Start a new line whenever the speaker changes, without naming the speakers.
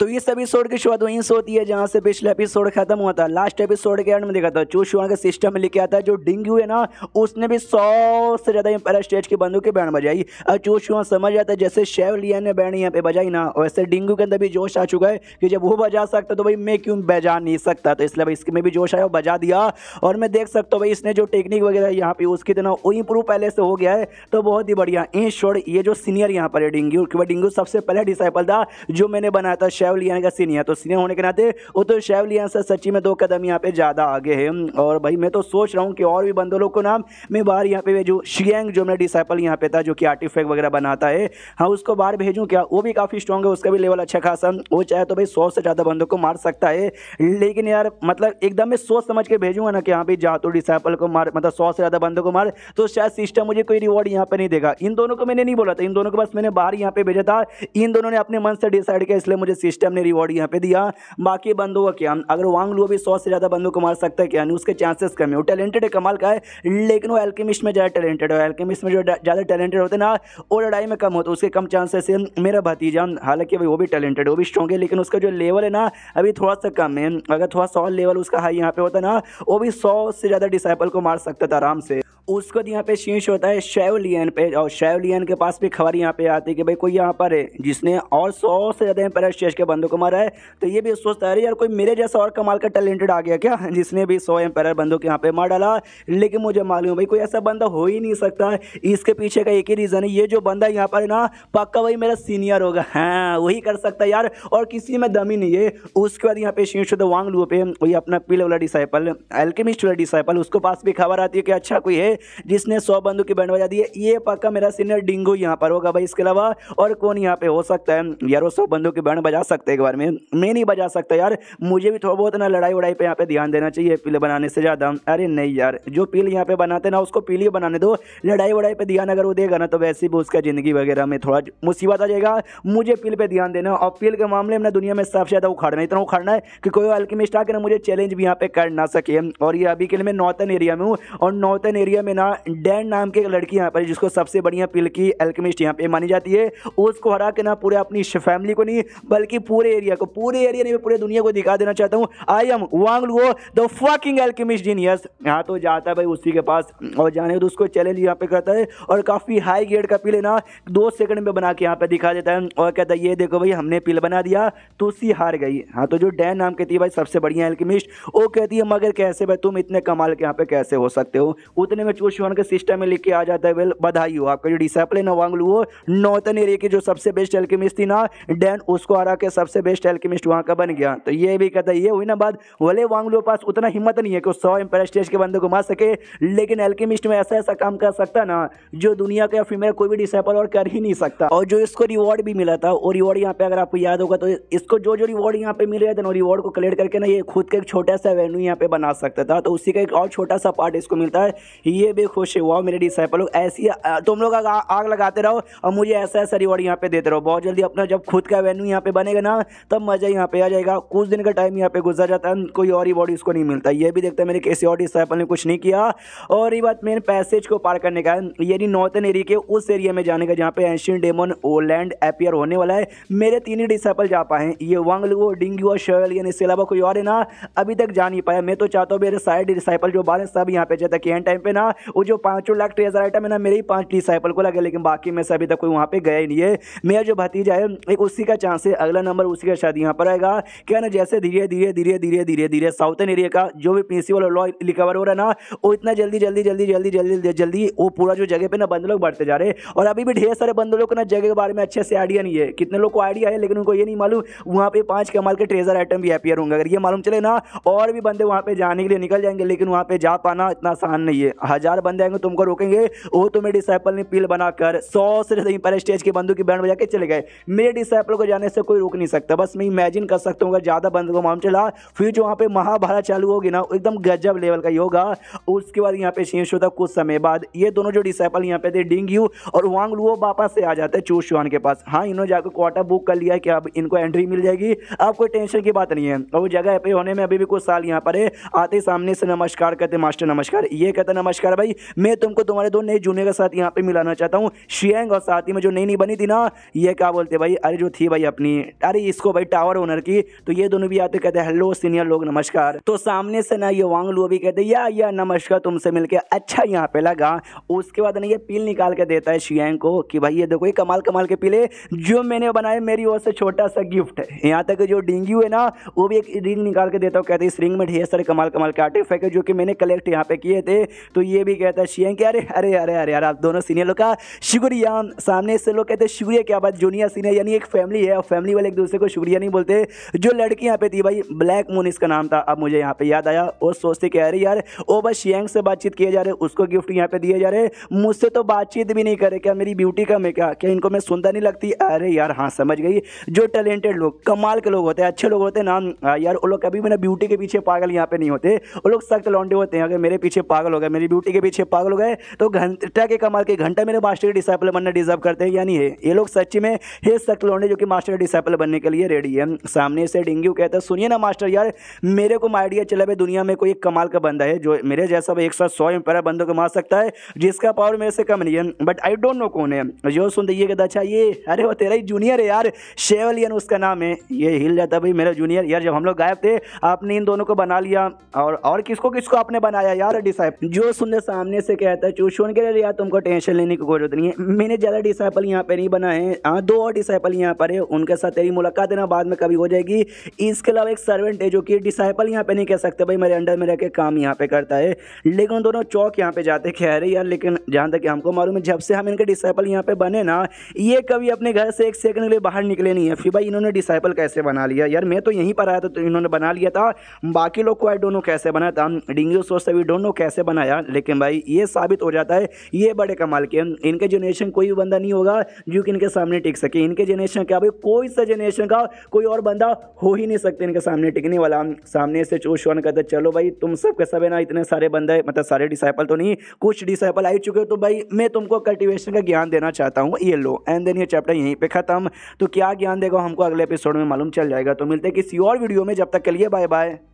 तो इस एपिसोड की शुरुआत वहीं से होती है जहाँ से पिछले एपिसोड खत्म हुआ था लास्ट एपिसोड के एंड में देखा था चूशुआ के सिस्टम में आता है जो डेंगू है ना उसने भी सौ से ज़्यादा एम्पायर स्टेज की बंदूक की बैंड बजाई और चूशुआ समझ जाता है जैसे शेव लिया ने बैंड यहाँ पे बजाई ना वैसे डेंगू के अंदर भी जोश आ चुका है कि जब वो बजा सकता तो भाई मैं क्यों बजा नहीं सकता तो इसलिए भाई इसमें भी जोश आया बजा दिया और मैं देख सकता हूँ भाई इसने जो टेक्निक वगैरह यहाँ पे उसकी देना वो इम्प्रूव पहले से हो गया है तो बहुत ही बढ़िया इन शोर ये जो सीनियर यहाँ पर है डेंगू क्योंकि डेंगू सबसे पहले डिसाइपल था जो मैंने बनाया था शैब का सीन है तो सीनियर होने के नाते वो तो शैब लियान से सच्ची में दो कदम यहाँ पे ज़्यादा आगे है और भाई मैं तो सोच रहा हूँ कि और भी बंदों को नाम मैं बाहर यहाँ पे भेजूँ शियंग जो मेरा डिसाइपल यहाँ पे था जो कि आर्टिफेक्ट वगैरह बनाता है हाँ उसको बाहर भेजूँ क्या वो भी काफ़ी स्ट्रॉन्ग है उसका भी लेवल अच्छा खासा वो चाहे तो भाई सौ से ज़्यादा बंदों को मार सकता है लेकिन यार मतलब एकदम मैं सोच समझ के भेजूंगा ना कि यहाँ पे जा तो डिसाइपल को मार मतलब सौ से ज़्यादा बंदों को मार तो शायद सिस्टम मुझे कोई रिवॉर्ड यहाँ पर नहीं देगा इन दोनों को मैंने नहीं बोला था इन दोनों को बस मैंने बाहर यहाँ पे भेजा था इन दोनों ने अपने मन से डिसाइड किया इसलिए मुझे सिस्टम ने रिवॉर्ड यहाँ पे दिया बाकी बंदों का क्या अगर वांग लू अभी सौ से ज़्यादा बंदों को मार सकता है क्या नहीं उसके चांसेस कम है वो टैलेंटेड है कमाल का है लेकिन वो एल्केमिस्ट में ज़्यादा टैलेंटेड है एल्केमिस्ट में जो ज़्यादा टैलेंटेड होते ना वो लड़ाई में कम होते उसके कम चांसेस है मेरा भतीजा हालांकि वो भी टैलेंटेड वो भी स्ट्रॉग है लेकिन उसका जो लेवल है ना अभी थोड़ा सा कम है अगर थोड़ा सौ लेवल उसका हाई यहाँ पे होता ना वो भी सौ से ज़्यादा डिसाइपल को मार सकता था आराम से उसके बाद यहाँ पे शीर्ष होता है शैवलियन पे और शैवलियन के पास भी खबर यहाँ पे आती है कि भाई कोई यहाँ पर है जिसने और सौ से ज़्यादा एम्पायर शेष के बंदों को मारा है तो ये भी सोचता है यार कोई मेरे जैसा और कमाल का टैलेंटेड आ गया क्या जिसने भी सौ एम्पायर बंदों को यहाँ पे मार डाला लेकिन मुझे मालूम है भाई कोई ऐसा बंदा हो ही नहीं सकता इसके पीछे का एक ही रीज़न है ये जो बंदा यहाँ पर है ना पक्का वही मेरा सीनियर होगा हाँ वही कर सकता है यार और किसी में दम ही नहीं है उसके बाद यहाँ पे शीर्ष होता है वांग लू पे वही अपना पीले वाला डिसाइपल एल्केमिस्ट वाला डिसाइपल उसको पास भी खबर आती है कि अच्छा कोई है जिसने सौ बंदूक की बैंड बजा दी है ये पक्का मेरा सीनियर डिंगो यहाँ पर होगा भाई इसके अलावा और कौन यहाँ पे हो सकता है यार वो सौ बंदूक की बैंड बजा सकते एक बार में मैं नहीं बजा सकता यार मुझे भी थोड़ा बहुत ना लड़ाई उड़ाई पर यहाँ पे ध्यान देना चाहिए पिल बनाने से ज़्यादा अरे नहीं यार जो पिल यहाँ पे बनाते ना उसको पिल ही बनाने दो लड़ाई वड़ाई पर ध्यान अगर वो देगा ना तो वैसे भी उसका ज़िंदगी वगैरह में थोड़ा मुसीबत आ जाएगा मुझे पिल पर ध्यान देना और पिल के मामले में दुनिया में सबसे ज़्यादा उखाड़ना इतना उखाड़ना है कि कोई अल्केमिस्ट आकर मुझे चैलेंज भी यहाँ पे कर ना सके और ये अभी के लिए मैं नॉर्थन एरिया में हूँ और नॉर्थन एरिया में ना डैन नाम की एक लड़की यहाँ पर जिसको सबसे बढ़िया पिल की एल्केमिस्ट यहाँ पे मानी जाती है उसको हरा के ना पूरे अपनी फैमिली को नहीं बल्कि पूरे एरिया को पूरे एरिया नहीं पूरे दुनिया को दिखा देना चाहता हूँ आई एम वांग लो द फकिंग एल्केमिस्ट यस यहाँ तो जाता है भाई उसी के पास और जाने तो उसको चैलेंज यहाँ पे करता है और काफ़ी हाई ग्रेड का पिल है ना दो सेकंड में बना के यहाँ पे दिखा देता है और कहता है ये देखो भाई हमने पिल बना दिया तो उसी हार गई हाँ तो जो डैन नाम कहती है भाई सबसे बढ़िया एल्केमिस्ट वो कहती है मगर कैसे भाई तुम इतने कमाल के यहाँ पे कैसे हो सकते हो उतने में चूसन के सिस्टम में लेके आ जाता है वेल बधाई हो आपका जो डिसिप्लिन है वांगलू वो नौतन एरिया की जो सबसे बेस्ट एल्केमिस्ट थी ना डैन उसको हरा के सबसे बेस्ट एल्केमिस्ट वहाँ का बन गया तो ये भी कहता है ये हुई ना बात वाले वांगलू पास उतना हिम्मत नहीं है कि सौ एम्पायर स्टेज के बंदे को मार सके लेकिन एल्केमिस्ट में ऐसा ऐसा काम कर सकता ना जो दुनिया का फीमेल कोई भी डिसेबल और कर ही नहीं सकता और जो इसको रिवॉर्ड भी मिला था और रिवॉर्ड यहाँ पे अगर आपको याद होगा तो इसको जो जो रिवॉर्ड यहाँ पे मिल रहा था ना रिवॉर्ड को कलेक्ट करके ना ये खुद का एक छोटा सा वेन्यू यहाँ पे बना सकता था तो उसी का एक और छोटा सा पार्ट इसको मिलता है ये ये भी बेखुश हुआ मेरे डिसाइपल लोग ऐसी तुम लोग आग लगाते रहो और मुझे ऐसा ऐसा रिवॉर्ड यहाँ पे देते रहो बहुत जल्दी अपना जब खुद का वेन्यू यहाँ पे बनेगा ना तब मज़ा यहाँ पे आ जाएगा कुछ दिन का टाइम यहाँ पे गुजर जाता है कोई और रिवॉर्ड इसको नहीं मिलता ये भी देखते है मेरे किसी और डिसाइपल ने कुछ नहीं किया और ये बात मेन पैसेज को पार करने का है यानी नॉर्थन एरिया के उस एरिया में जाने का जहाँ पे एंशियन डेमन ओलैंड एपियर होने वाला है मेरे तीन ही डिसाइपल जा पाए ये वंग लुओ डिंगी और शर्ल यानी इसके अलावा कोई और है ना अभी तक जा नहीं पाया मैं तो चाहता हूँ मेरे सारे डिसाइपल जो बारह सब यहाँ पे जाता है कि एंड टाइम पे ना वो जो पाँचों लाख ट्रेजर आइटम है ना मेरे ही पाँच डिसाइपल को लगे लेकिन बाकी में से अभी तक कोई वहाँ पर गया ही नहीं है मेरा जो भतीजा है एक उसी का चांस है अगला नंबर उसी का शायद यहाँ पर आएगा क्या ना जैसे धीरे धीरे धीरे धीरे धीरे धीरे साउथन एरिया का जो भी पी वाला लॉ रिकवर हो रहा है ना वो इतना जल्दी जल्दी जल्दी जल्दी जल्दी जल्दी वो पूरा जो जगह पर ना बंद लोग बढ़ते जा रहे और अभी भी ढेर सारे बंद लोग ना जगह के बारे में अच्छे से आइडिया नहीं है कितने लोग को आइडिया है लेकिन उनको ये नहीं मालूम वहाँ पे पाँच कमाल के ट्रेजर आइटम भी अपियर होंगे अगर ये मालूम चले ना और भी बंदे वहाँ पे जाने के लिए निकल जाएंगे लेकिन वहाँ पे जा पाना इतना आसान नहीं है हजार बंदे आएंगे तुमको रोकेंगे वो तो मेरे डिसाइपल ने पील बनाकर सौ से ज़्यादा इंपायर स्टेज के बंदूक की बैंड बजा के चले गए मेरे डिसाइपल को जाने से कोई रोक नहीं सकता बस मैं इमेजिन कर सकता हूँ अगर ज़्यादा बंद को माम चला फिर जो वहाँ पे महाभारत चालू होगी ना एकदम गजब लेवल का ही होगा उसके बाद यहाँ पे शेष होता कुछ समय बाद ये दोनों जो डिसाइपल यहाँ पे थे डिंग यू और वांग लुओ वापस से आ जाते हैं चूशुआन के पास हाँ इन्होंने जाकर क्वार्टर बुक कर लिया कि अब इनको एंट्री मिल जाएगी अब कोई टेंशन की बात नहीं है और वो जगह पे होने में अभी भी कुछ साल यहाँ पर है आते सामने से नमस्कार कहते मास्टर नमस्कार ये कहते नमस्कार नमस्कार भाई मैं तुमको तुम्हारे दो नए जूनियर के साथ यहाँ पे मिलाना चाहता हूँ शियांग और साथ ही में जो नई नई बनी थी ना ये क्या बोलते भाई अरे जो थी भाई अपनी अरे इसको भाई टावर ओनर की तो ये दोनों भी आते कहते हैं हेलो सीनियर लोग नमस्कार तो सामने से ना ये वांग लुआ भी कहते या या नमस्कार तुमसे मिलकर अच्छा यहाँ पे लगा उसके बाद ना ये पील निकाल के देता है शियांग को कि भाई ये देखो ये कमाल कमाल के पीले जो मैंने बनाए मेरी ओर से छोटा सा गिफ्ट है यहाँ तक जो डेंगू है ना वो भी एक रिंग निकाल के देता हूँ कहते हैं इस रिंग में ढेर सारे कमाल कमाल के आर्टिफैक्ट है जो कि मैंने कलेक्ट यहाँ पे किए थे तो ये ये भी कहता है शियन के अरे अरे अरे अरे यार आप दोनों सीनियर लोग का शुक्रिया सामने से लोग कहते हैं शुक्रिया क्या बात जूनियर सीनियर यानी एक फैमिली है और फैमिली वाले एक दूसरे को शुक्रिया नहीं बोलते जो लड़की यहाँ पे थी भाई ब्लैक मून इसका नाम था अब मुझे यहाँ पे याद आया और सोचते कह अरे यार ओ बस शियंग से बातचीत किए जा रहे उसको गिफ्ट यहाँ पे दिए जा रहे मुझसे तो बातचीत भी नहीं करे क्या मेरी ब्यूटी कम है क्या क्या इनको मैं सुंदर नहीं लगती अरे यार हाँ समझ गई जो टैलेंटेड लोग कमाल के लोग होते हैं अच्छे लोग होते हैं ना हाँ, यार वो लोग कभी मैंने ब्यूटी के पीछे पागल यहाँ पे नहीं होते वो लोग सख्त लौंडे होते हैं अगर मेरे पीछे पागल हो गया मेरी ब्यूटी ड्यूटी के पीछे पागल हो गए तो घंटा के कमाल के घंटा मेरे मास्टर डिसाइपल बनना डिजर्व करते हैं यानी है ये लोग सच्ची में हे सख्त लौंडे जो कि मास्टर डिसाइपल बनने के लिए रेडी है सामने से डिंग्यू कहता है सुनिए ना मास्टर यार मेरे को माइडिया चला भाई दुनिया में कोई एक कमाल का बंदा है जो मेरे जैसा एक साथ सौ एम्पायर बंदों को मार सकता है जिसका पावर मेरे से कम नहीं है बट आई डोंट नो कौन है जो सुन दिए कहता अच्छा ये अरे वो तेरा ही जूनियर है यार शेवलियन उसका नाम है ये हिल जाता भाई मेरा जूनियर यार जब हम लोग गायब थे आपने इन दोनों को बना लिया और और किसको किसको आपने बनाया यार डिसाइप जो सुन मतलब सामने से कहता है चूज छोड़ के यार तुमको टेंशन लेने की जरूरत नहीं है मैंने ज़्यादा डिसाइपल यहाँ पे नहीं बनाए हैं हाँ दो और डिसाइपल यहाँ पर है उनके साथ तेरी मुलाकात है ना बाद में कभी हो जाएगी इसके अलावा एक सर्वेंट है जो कि डिसाइपल यहाँ पे नहीं कह सकते भाई मेरे अंडर में रह के काम यहाँ पे करता है लेकिन दोनों चौक यहाँ पे जाते कह रहे यार लेकिन जहाँ तक हमको मालूम है जब से हम इनके डिसाइपल यहाँ पे बने ना ये कभी अपने घर से एक सेकंड के लिए बाहर निकले नहीं है फिर भाई इन्होंने डिसाइपल कैसे बना लिया यार मैं तो यहीं पर आया था तो इन्होंने बना लिया था बाकी लोग को आई डोंट नो कैसे बनाया था डिंगो सोच से भी डोंट नो कैसे बनाया लेकिन देखें भाई ये साबित हो जाता है ये बड़े कमाल के इनके जनरेशन कोई भी बंदा नहीं होगा जो कि इनके सामने टिक सके इनके जनरेशन क्या भाई कोई सा जनरेशन का कोई और बंदा हो ही नहीं सकते इनके सामने टिकने वाला सामने से चूश वन कहते चलो भाई तुम सब कैसा सब है ना इतने सारे बंदे मतलब सारे डिसाइपल तो नहीं कुछ डिसाइपल आई चुके हो तो भाई मैं तुमको कल्टिवेशन का ज्ञान देना चाहता हूँ ये लो एंड देन ये चैप्टर यहीं पर ख़त्म तो क्या ज्ञान देगा हमको अगले एपिसोड में मालूम चल जाएगा तो मिलते किसी और वीडियो में जब तक के लिए बाय बाय